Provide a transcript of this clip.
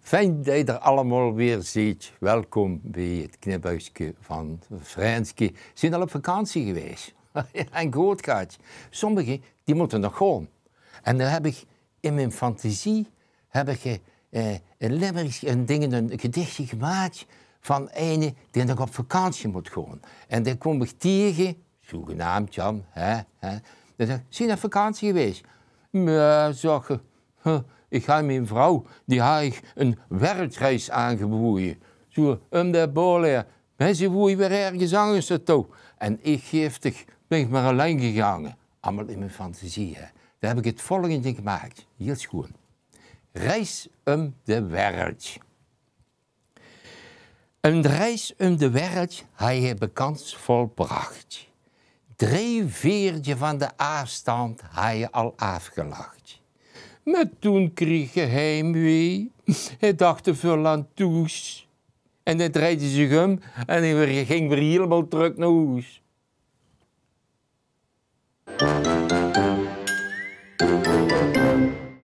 Fijn dat je er allemaal weer ziet. Welkom bij het kniphuisje van Vrijenske. Ze zijn al op vakantie geweest. en goed gaat. Sommigen die moeten nog gewoon. En dan heb ik in mijn fantasie heb ik, eh, eh een limerick, een, ding, een gedichtje gemaakt van ene die nog op vakantie moet gaan. En dan kom ik tegen, zogenaamd Jan, hè, hè, dan zeg ik, zijn naar vakantie geweest? Ja, zeg ik ga mijn vrouw, die ga een werkreis aangeboeien. Zo, om um, de bolen. En ze woei weer ergens anders toe. En ik giftig ben ik maar alleen gegaan. Allemaal in mijn fantasie, Daar heb ik het volgende gemaakt. Heel schoon. Reis om um de wereld. Een reis om um de wereld hij je bekans volbracht drie veertje van de afstand had je al afgelacht. Maar toen kreeg je heimwee. Hij dacht er veel aan toes. En dan draaide ze hem en hij ging weer helemaal terug naar huis.